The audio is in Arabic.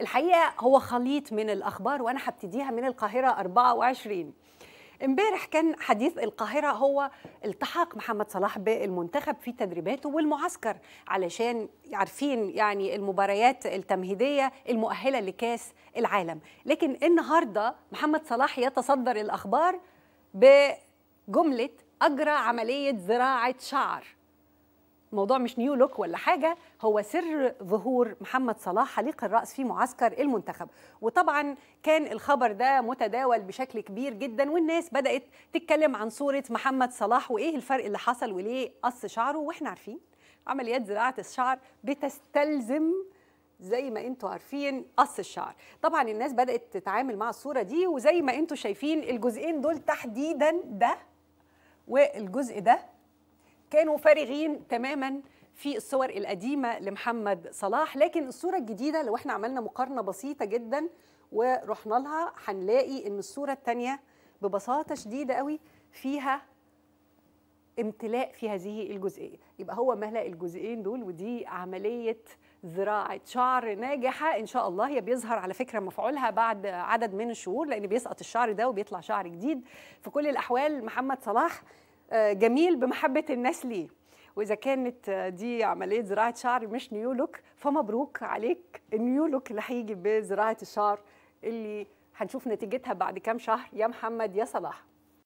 الحقيقه هو خليط من الاخبار وانا هبتديها من القاهره 24 امبارح كان حديث القاهرة هو التحاق محمد صلاح بالمنتخب في تدريباته والمعسكر علشان عارفين يعني المباريات التمهيدية المؤهلة لكاس العالم لكن النهاردة محمد صلاح يتصدر الأخبار بجملة أجرى عملية زراعة شعر الموضوع مش نيو لوك ولا حاجه هو سر ظهور محمد صلاح حليق الراس في معسكر المنتخب وطبعا كان الخبر ده متداول بشكل كبير جدا والناس بدات تتكلم عن صوره محمد صلاح وايه الفرق اللي حصل وليه قص شعره واحنا عارفين عمليات زراعه الشعر بتستلزم زي ما انتوا عارفين قص الشعر طبعا الناس بدات تتعامل مع الصوره دي وزي ما انتوا شايفين الجزئين دول تحديدا ده والجزء ده كانوا فارغين تماما في الصور القديمة لمحمد صلاح لكن الصورة الجديدة لو احنا عملنا مقارنة بسيطة جدا ورحنا لها هنلاقي ان الصورة الثانية ببساطة شديدة قوي فيها امتلاء في هذه الجزئية يبقى هو ملأ الجزئين دول ودي عملية زراعة شعر ناجحة إن شاء الله هي بيظهر على فكرة مفعولها بعد عدد من الشهور لأن بيسقط الشعر ده وبيطلع شعر جديد في كل الأحوال محمد صلاح آه، جميل بمحبه الناس ليه واذا كانت آه، دي عمليه زراعه شعر مش نيو لوك فمبروك عليك النيو لوك اللي هيجي بزراعه الشعر اللي هنشوف نتيجتها بعد كام شهر يا محمد يا صلاح